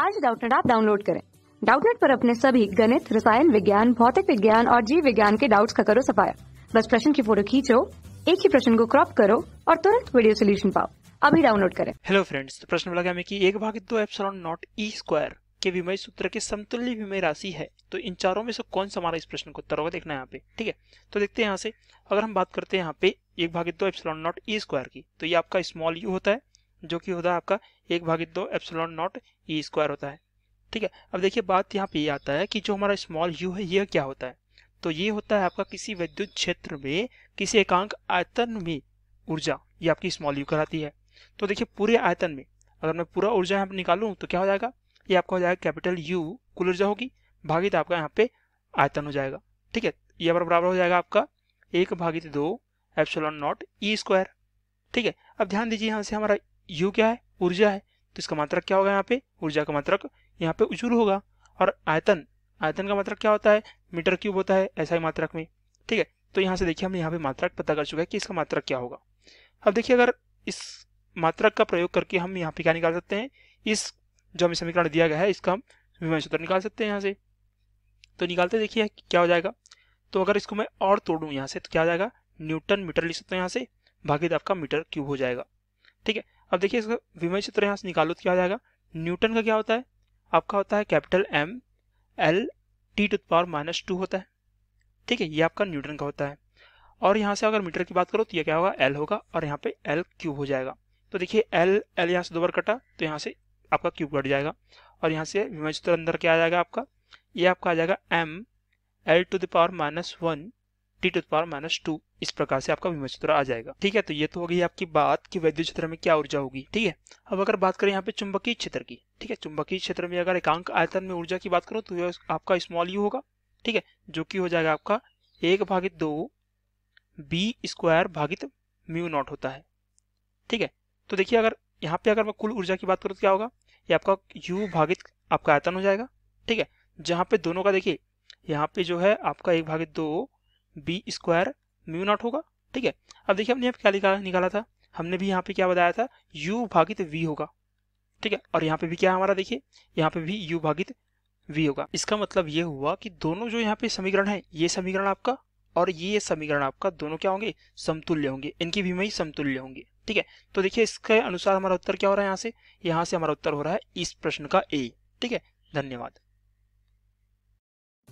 आज डाउटनेट आप डाउनलोड करें डाउटनेट पर अपने सभी गणित रसायन विज्ञान भौतिक विज्ञान और जीव विज्ञान के डाउट्स का करो सफाया बस प्रश्न की फोटो खींचो एक ही प्रश्न को क्रॉप करो और तुरंत वीडियो सोल्यूशन पाओ अभी डाउनलोड करें हेलो फ्रेंड्स तो प्रश्न लगा हमें कि एक भाग दो एप्सलॉन नॉट ई स्क्वायर के विमय सूत्र के समतुल्य विमय राशि है तो इन चारों में से कौन सा हमारा इस प्रश्न को उत्तर होगा देखना है यहाँ पे ठीक है तो देखते हैं यहाँ से अगर हम बात करते हैं यहाँ पे एक भाग दो एप्सलॉन नॉट ई स्क्वायर की तो ये आपका स्मॉल यू होता है जो कि होता है आपका एक भागित दो एप्सलॉन नॉट ई स्क्वायर होता है ठीक है अब देखिए बात यहाँ पे ये आता है कि जो हमारा स्मॉल यू है यह क्या होता है तो ये होता है आपका किसी विद्युत क्षेत्र में किसी एकांक आयतन में ऊर्जा ये आपकी स्मॉल यू कराती है तो देखिए पूरे आयतन में अगर मैं पूरा ऊर्जा यहाँ पे निकालू तो क्या हो जाएगा ये आपका हो जाएगा कैपिटल यू कुल ऊर्जा होगी भागित आपका यहाँ पे आयतन हो जाएगा ठीक है ये बराबर हो जाएगा आपका एक भागित दो एप्सलॉन नॉट ई स्क्वायर ठीक है अब ध्यान दीजिए यहाँ से हमारा यू क्या है ऊर्जा है तो इसका मात्रक क्या होगा यहाँ पे ऊर्जा का मात्रक यहाँ पे उजूर होगा और आयतन आयतन का मात्रक क्या होता है मीटर क्यूब होता है ऐसा ही मात्रक में ठीक है तो यहाँ से देखिए हम यहाँ पे मात्रक पता कर चुका है कि इसका मात्रक क्या होगा अब देखिए अगर इस मात्रक का प्रयोग करके हम यहाँ पे क्या निकाल सकते हैं इस जो हमें समीकरण दिया गया है इसका हम विमान सूत्र निकाल सकते हैं यहाँ से तो निकालते देखिए क्या हो जाएगा तो अगर इसको मैं और तोड़ू यहाँ से तो क्या हो जाएगा न्यूटन मीटर लिख सकते हैं यहाँ से भागीदार आपका मीटर क्यूब हो जाएगा ठीक है अब देखिए इसका विमय चित्र यहाँ से निकालो तो क्या हो जाएगा न्यूटन का क्या होता है आपका होता है capital M L T to power minus two होता है ठीक है ये आपका न्यूटन का होता है और यहाँ से अगर मीटर की बात करो तो ये क्या होगा एल होगा और यहाँ पे एल क्यूब हो जाएगा तो देखिए एल एल यहाँ से दो बार कटा तो यहाँ से आपका क्यूब कट जाएगा और यहाँ से विमय चित्र अंदर क्या आ जाएगा आपका ये आपका आ जाएगा M L to the power minus one T to power minus two इस प्रकार से आपका विमय क्षेत्र आ जाएगा ठीक है तो ये तो हो गई आपकी बात कि वैद्य क्षेत्र में क्या ऊर्जा होगी ठीक है अब अगर बात करें यहाँ पे चुंबकीय क्षेत्र की ठीक है चुंबकीय क्षेत्र में अगर एकांक आयतन में ऊर्जा की बात करो तो आपका स्मॉल यू होगा ठीक है जो कि हो जाएगा आपका एक भागित दो बी स्क्वायर भागित म्यू नॉट होता है ठीक है तो देखिए अगर यहाँ पे अगर मैं कुल ऊर्जा की बात करूँ तो क्या होगा ये आपका यू भागित आपका आयतन हो जाएगा ठीक है जहाँ पे दोनों का देखिए यहाँ पे जो है आपका एक भागित दो बी स्क्वायर म्यू नॉट होगा ठीक है अब देखिए हमने यहाँ क्या निकाला था हमने भी यहाँ पे क्या बताया था u भागित v होगा ठीक है और यहाँ पे भी क्या हमारा देखिए यहाँ पे भी u भागित v होगा इसका मतलब ये हुआ कि दोनों जो यहाँ पे समीकरण है ये समीकरण आपका और ये समीकरण आपका दोनों क्या होंगे समतुल्य होंगे इनकी भी मई समतुल्य होंगे ठीक है तो देखिए इसके अनुसार हमारा उत्तर क्या हो रहा है यहाँ से यहाँ से हमारा उत्तर हो रहा है इस प्रश्न का ए ठीक है धन्यवाद